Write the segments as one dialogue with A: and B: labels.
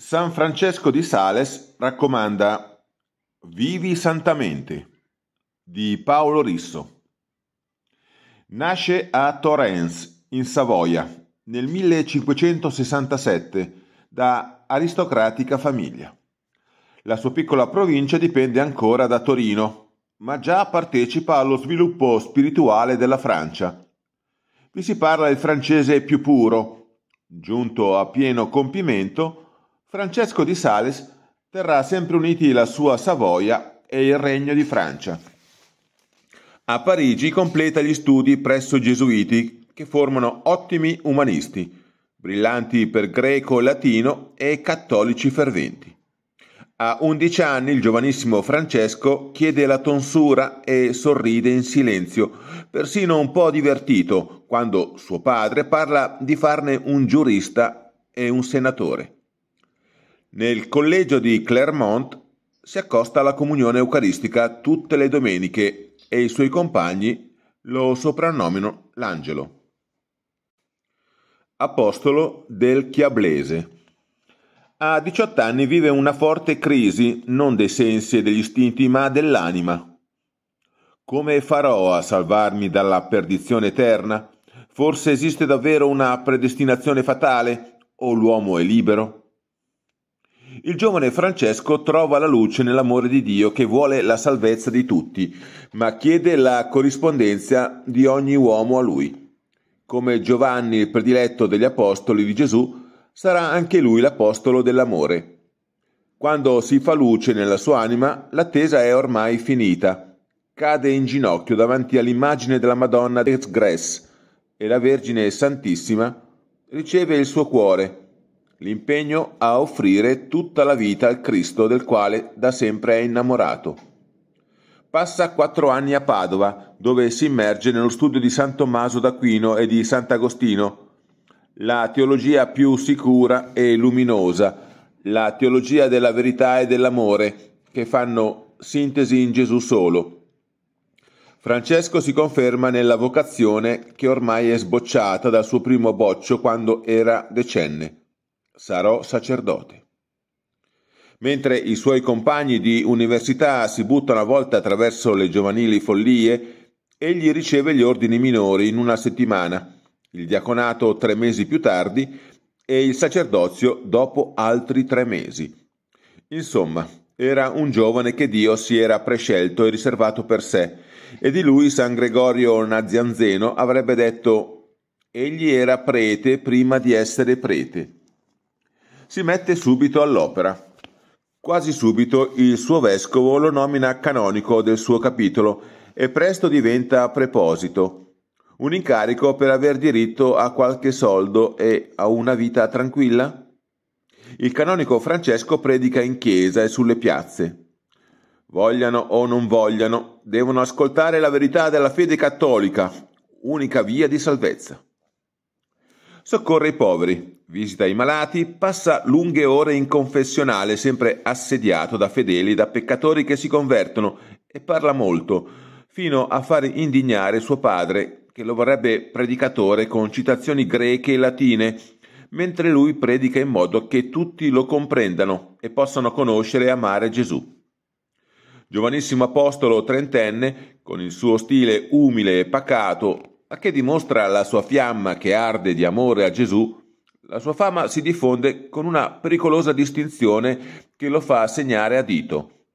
A: San Francesco di Sales raccomanda Vivi santamente di Paolo Risso. Nasce a Torrens, in Savoia, nel 1567 da aristocratica famiglia. La sua piccola provincia dipende ancora da Torino, ma già partecipa allo sviluppo spirituale della Francia. Vi si parla il francese più puro, giunto a pieno compimento Francesco di Sales terrà sempre uniti la sua Savoia e il Regno di Francia. A Parigi completa gli studi presso i gesuiti che formano ottimi umanisti, brillanti per greco, e latino e cattolici ferventi. A 11 anni il giovanissimo Francesco chiede la tonsura e sorride in silenzio, persino un po' divertito, quando suo padre parla di farne un giurista e un senatore. Nel collegio di Clermont si accosta alla comunione eucaristica tutte le domeniche e i suoi compagni lo soprannomino l'angelo. Apostolo del Chiablese. A 18 anni vive una forte crisi, non dei sensi e degli istinti, ma dell'anima. Come farò a salvarmi dalla perdizione eterna? Forse esiste davvero una predestinazione fatale? O l'uomo è libero? il giovane Francesco trova la luce nell'amore di Dio che vuole la salvezza di tutti, ma chiede la corrispondenza di ogni uomo a lui. Come Giovanni, il prediletto degli apostoli di Gesù, sarà anche lui l'apostolo dell'amore. Quando si fa luce nella sua anima, l'attesa è ormai finita. Cade in ginocchio davanti all'immagine della Madonna des Grèce e la Vergine Santissima riceve il suo cuore l'impegno a offrire tutta la vita al Cristo del quale da sempre è innamorato. Passa quattro anni a Padova, dove si immerge nello studio di San Tommaso d'Aquino e di Sant'Agostino, la teologia più sicura e luminosa, la teologia della verità e dell'amore, che fanno sintesi in Gesù solo. Francesco si conferma nella vocazione che ormai è sbocciata dal suo primo boccio quando era decenne sarò sacerdote. Mentre i suoi compagni di università si buttano a volte attraverso le giovanili follie, egli riceve gli ordini minori in una settimana, il diaconato tre mesi più tardi e il sacerdozio dopo altri tre mesi. Insomma, era un giovane che Dio si era prescelto e riservato per sé, e di lui San Gregorio Nazianzeno avrebbe detto Egli era prete prima di essere prete si mette subito all'opera. Quasi subito il suo vescovo lo nomina canonico del suo capitolo e presto diventa preposito, un incarico per aver diritto a qualche soldo e a una vita tranquilla? Il canonico Francesco predica in chiesa e sulle piazze. Vogliano o non vogliano, devono ascoltare la verità della fede cattolica, unica via di salvezza. Soccorre i poveri, visita i malati, passa lunghe ore in confessionale, sempre assediato da fedeli, da peccatori che si convertono e parla molto, fino a far indignare suo padre, che lo vorrebbe predicatore con citazioni greche e latine, mentre lui predica in modo che tutti lo comprendano e possano conoscere e amare Gesù. Giovanissimo apostolo trentenne, con il suo stile umile e pacato, ma che dimostra la sua fiamma che arde di amore a Gesù, la sua fama si diffonde con una pericolosa distinzione che lo fa segnare a dito.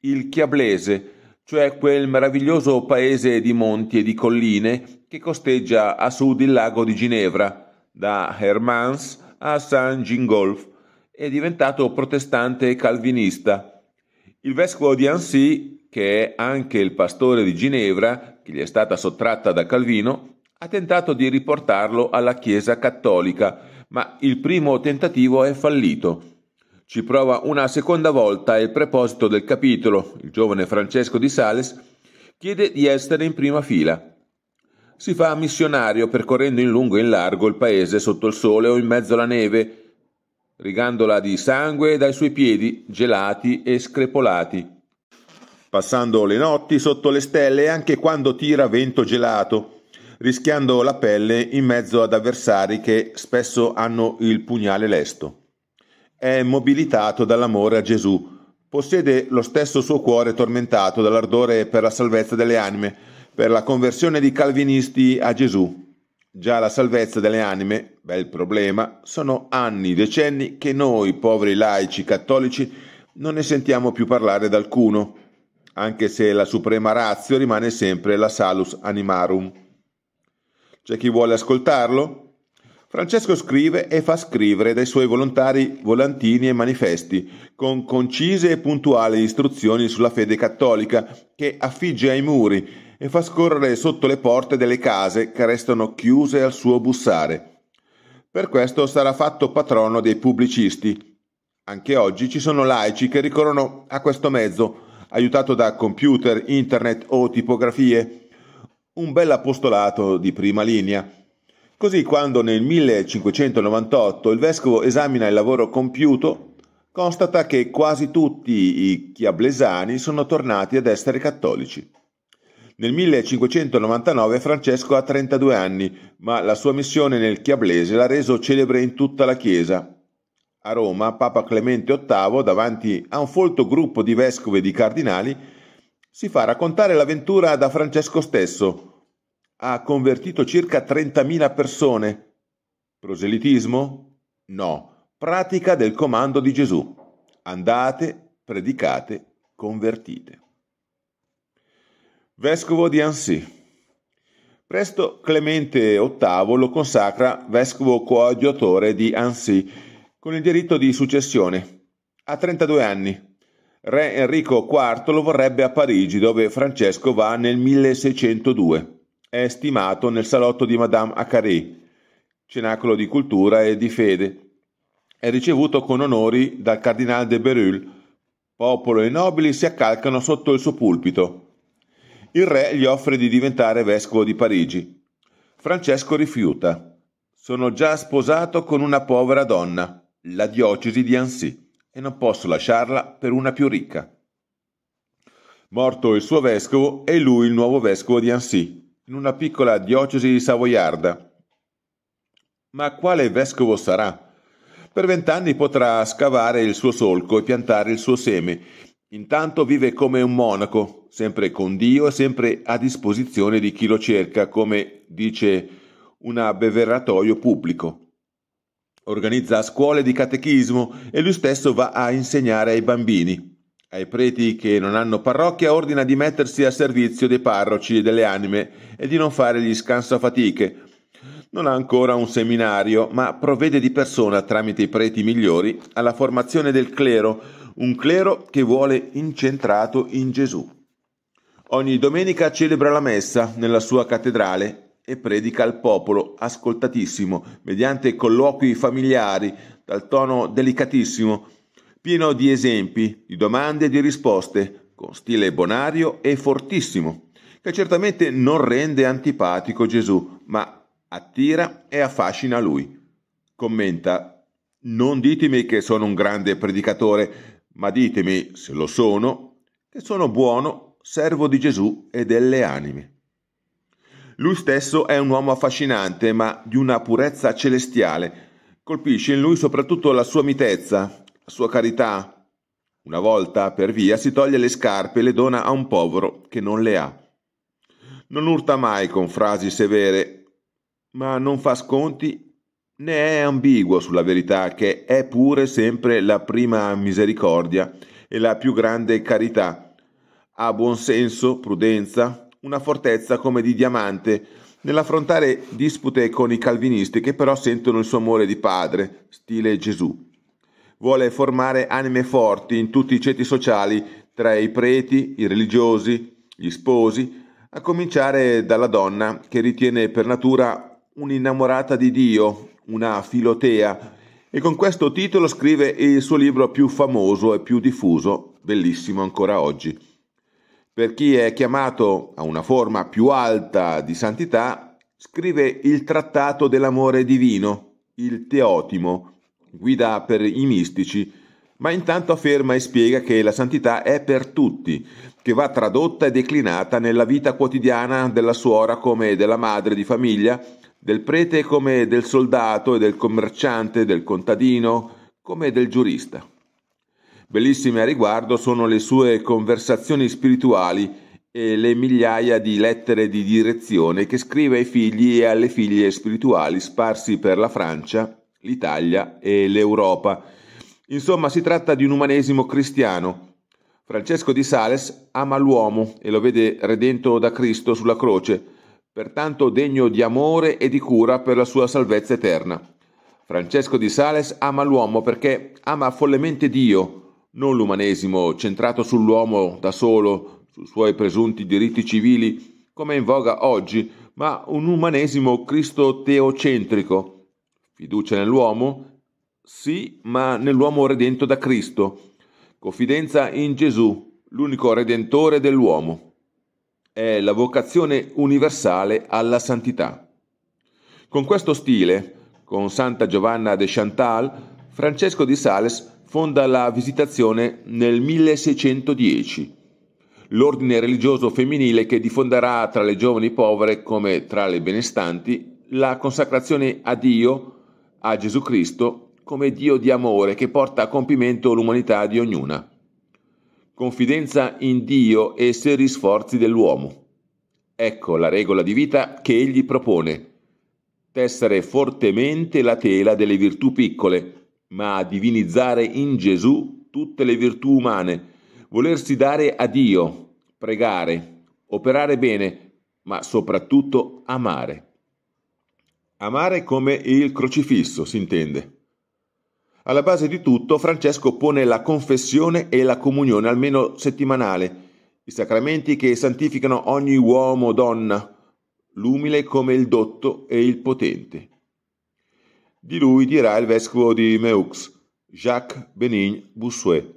A: Il Chiablese, cioè quel meraviglioso paese di monti e di colline che costeggia a sud il lago di Ginevra, da Hermans a San Gingolf, è diventato protestante e calvinista. Il vescovo di Annecy, che è anche il pastore di Ginevra, che gli è stata sottratta da Calvino, ha tentato di riportarlo alla Chiesa cattolica, ma il primo tentativo è fallito. Ci prova una seconda volta e il preposito del capitolo, il giovane Francesco di Sales, chiede di essere in prima fila. Si fa missionario percorrendo in lungo e in largo il paese sotto il sole o in mezzo alla neve, rigandola di sangue dai suoi piedi gelati e screpolati passando le notti sotto le stelle anche quando tira vento gelato, rischiando la pelle in mezzo ad avversari che spesso hanno il pugnale lesto. È mobilitato dall'amore a Gesù, possiede lo stesso suo cuore tormentato dall'ardore per la salvezza delle anime, per la conversione di calvinisti a Gesù. Già la salvezza delle anime, bel problema, sono anni, decenni che noi poveri laici cattolici non ne sentiamo più parlare d'alcuno anche se la suprema razio rimane sempre la salus animarum. C'è chi vuole ascoltarlo? Francesco scrive e fa scrivere dai suoi volontari volantini e manifesti, con concise e puntuali istruzioni sulla fede cattolica, che affigge ai muri e fa scorrere sotto le porte delle case che restano chiuse al suo bussare. Per questo sarà fatto patrono dei pubblicisti. Anche oggi ci sono laici che ricorrono a questo mezzo aiutato da computer, internet o tipografie? Un bel apostolato di prima linea. Così quando nel 1598 il vescovo esamina il lavoro compiuto, constata che quasi tutti i chiablesani sono tornati ad essere cattolici. Nel 1599 Francesco ha 32 anni, ma la sua missione nel Chiablese l'ha reso celebre in tutta la Chiesa. A Roma, Papa Clemente VIII, davanti a un folto gruppo di vescovi e di cardinali, si fa raccontare l'avventura da Francesco stesso. Ha convertito circa 30.000 persone. Proselitismo? No, pratica del comando di Gesù. Andate, predicate, convertite. Vescovo di Annecy. Presto Clemente VIII lo consacra vescovo coadiutore di Annecy con il diritto di successione. Ha 32 anni. Re Enrico IV lo vorrebbe a Parigi, dove Francesco va nel 1602. È stimato nel salotto di Madame Acaré, cenacolo di cultura e di fede. È ricevuto con onori dal Cardinal de Berulle. Popolo e nobili si accalcano sotto il suo pulpito. Il re gli offre di diventare vescovo di Parigi. Francesco rifiuta. Sono già sposato con una povera donna la diocesi di Annecy, e non posso lasciarla per una più ricca. Morto il suo vescovo, è lui il nuovo vescovo di Annecy, in una piccola diocesi savoiarda. Ma quale vescovo sarà? Per vent'anni potrà scavare il suo solco e piantare il suo seme. Intanto vive come un monaco, sempre con Dio e sempre a disposizione di chi lo cerca, come dice un abbeveratoio pubblico. Organizza scuole di catechismo e lui stesso va a insegnare ai bambini. Ai preti che non hanno parrocchia ordina di mettersi a servizio dei parroci e delle anime e di non fare gli scansafatiche. Non ha ancora un seminario, ma provvede di persona, tramite i preti migliori, alla formazione del clero, un clero che vuole incentrato in Gesù. Ogni domenica celebra la messa nella sua cattedrale e predica al popolo, ascoltatissimo, mediante colloqui familiari, dal tono delicatissimo, pieno di esempi, di domande e di risposte, con stile bonario e fortissimo, che certamente non rende antipatico Gesù, ma attira e affascina lui. Commenta, non ditemi che sono un grande predicatore, ma ditemi, se lo sono, che sono buono, servo di Gesù e delle anime. Lui stesso è un uomo affascinante, ma di una purezza celestiale. Colpisce in lui soprattutto la sua mitezza, la sua carità. Una volta per via si toglie le scarpe e le dona a un povero che non le ha. Non urta mai con frasi severe, ma non fa sconti né è ambiguo sulla verità che è pure sempre la prima misericordia e la più grande carità. Ha buon senso, prudenza, una fortezza come di diamante nell'affrontare dispute con i calvinisti che però sentono il suo amore di padre, stile Gesù. Vuole formare anime forti in tutti i ceti sociali, tra i preti, i religiosi, gli sposi, a cominciare dalla donna che ritiene per natura un'innamorata di Dio, una filotea, e con questo titolo scrive il suo libro più famoso e più diffuso, bellissimo ancora oggi. Per chi è chiamato a una forma più alta di santità, scrive il trattato dell'amore divino, il Teotimo, guida per i mistici, ma intanto afferma e spiega che la santità è per tutti, che va tradotta e declinata nella vita quotidiana della suora come della madre di famiglia, del prete come del soldato e del commerciante, del contadino come del giurista. Bellissime a riguardo sono le sue conversazioni spirituali e le migliaia di lettere di direzione che scrive ai figli e alle figlie spirituali sparsi per la Francia, l'Italia e l'Europa. Insomma, si tratta di un umanesimo cristiano. Francesco di Sales ama l'uomo e lo vede redento da Cristo sulla croce, pertanto degno di amore e di cura per la sua salvezza eterna. Francesco di Sales ama l'uomo perché ama follemente Dio, non l'umanesimo centrato sull'uomo da solo, sui suoi presunti diritti civili, come è in voga oggi, ma un umanesimo cristo-teocentrico. Fiducia nell'uomo? Sì, ma nell'uomo redento da Cristo. Confidenza in Gesù, l'unico redentore dell'uomo. È la vocazione universale alla santità. Con questo stile, con Santa Giovanna de Chantal, Francesco di Sales fonda la Visitazione nel 1610, l'ordine religioso femminile che diffonderà tra le giovani povere come tra le benestanti la consacrazione a Dio, a Gesù Cristo, come Dio di amore che porta a compimento l'umanità di ognuna. Confidenza in Dio e seri sforzi dell'uomo. Ecco la regola di vita che egli propone. Tessere fortemente la tela delle virtù piccole, ma a divinizzare in Gesù tutte le virtù umane, volersi dare a Dio, pregare, operare bene, ma soprattutto amare. Amare come il crocifisso, si intende. Alla base di tutto, Francesco pone la confessione e la comunione, almeno settimanale, i sacramenti che santificano ogni uomo o donna, l'umile come il dotto e il potente, di lui dirà il vescovo di Meux, Jacques Benin Boussuet.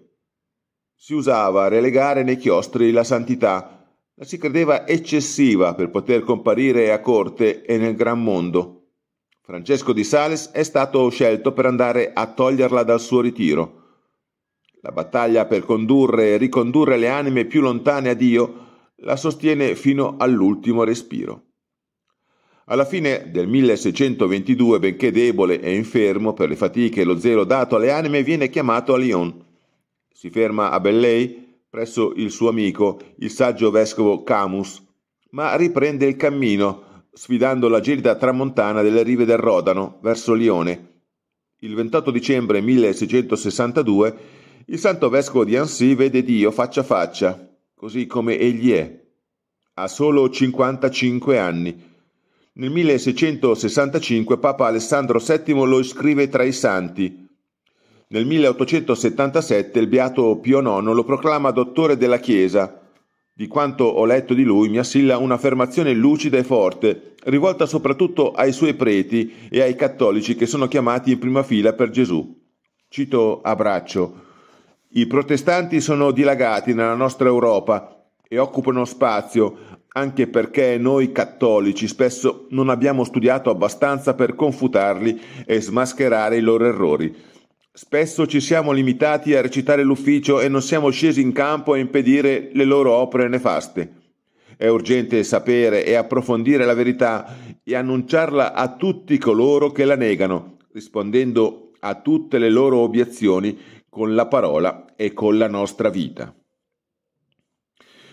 A: Si usava a relegare nei chiostri la santità, la si credeva eccessiva per poter comparire a corte e nel gran mondo. Francesco di Sales è stato scelto per andare a toglierla dal suo ritiro. La battaglia per condurre e ricondurre le anime più lontane a Dio la sostiene fino all'ultimo respiro. Alla fine del 1622, benché debole e infermo per le fatiche e lo zelo dato alle anime, viene chiamato a Lyon. Si ferma a Belley presso il suo amico, il saggio vescovo Camus, ma riprende il cammino, sfidando la gelida tramontana delle rive del Rodano verso Lione. Il 28 dicembre 1662 il santo vescovo di Annecy vede Dio faccia a faccia, così come egli è. Ha solo 55 anni nel 1665 Papa Alessandro VII lo iscrive tra i santi. Nel 1877 il beato Pio IX lo proclama dottore della Chiesa. Di quanto ho letto di lui mi assilla un'affermazione lucida e forte, rivolta soprattutto ai suoi preti e ai cattolici che sono chiamati in prima fila per Gesù. Cito a braccio: I protestanti sono dilagati nella nostra Europa e occupano spazio anche perché noi cattolici spesso non abbiamo studiato abbastanza per confutarli e smascherare i loro errori. Spesso ci siamo limitati a recitare l'ufficio e non siamo scesi in campo a impedire le loro opere nefaste. È urgente sapere e approfondire la verità e annunciarla a tutti coloro che la negano, rispondendo a tutte le loro obiezioni con la parola e con la nostra vita.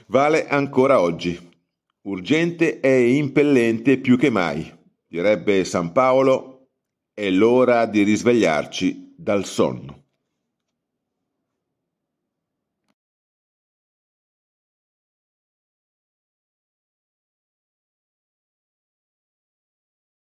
A: Vale ancora oggi. Urgente e impellente più che mai, direbbe San Paolo, è l'ora di risvegliarci dal sonno.